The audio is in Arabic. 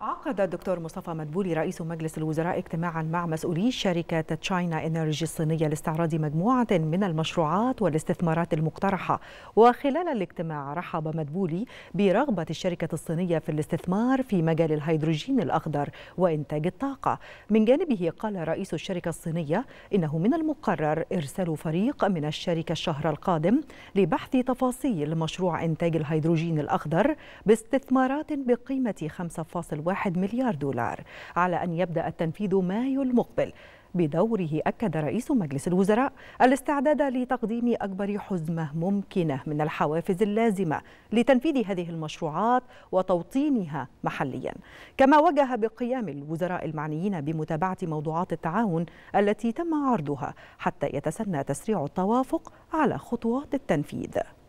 عقد الدكتور مصطفى مدبولي رئيس مجلس الوزراء اجتماعا مع مسؤولي شركة تشاينا انرجي الصينية لاستعراض مجموعة من المشروعات والاستثمارات المقترحة وخلال الاجتماع رحب مدبولي برغبة الشركة الصينية في الاستثمار في مجال الهيدروجين الأخضر وإنتاج الطاقة من جانبه قال رئيس الشركة الصينية إنه من المقرر إرسال فريق من الشركة الشهر القادم لبحث تفاصيل مشروع إنتاج الهيدروجين الأخضر باستثمارات بقيمة 5.1 1 مليار دولار على أن يبدأ التنفيذ مايو المقبل بدوره أكد رئيس مجلس الوزراء الاستعداد لتقديم أكبر حزمة ممكنة من الحوافز اللازمة لتنفيذ هذه المشروعات وتوطينها محليا كما وجه بقيام الوزراء المعنيين بمتابعة موضوعات التعاون التي تم عرضها حتى يتسنى تسريع التوافق على خطوات التنفيذ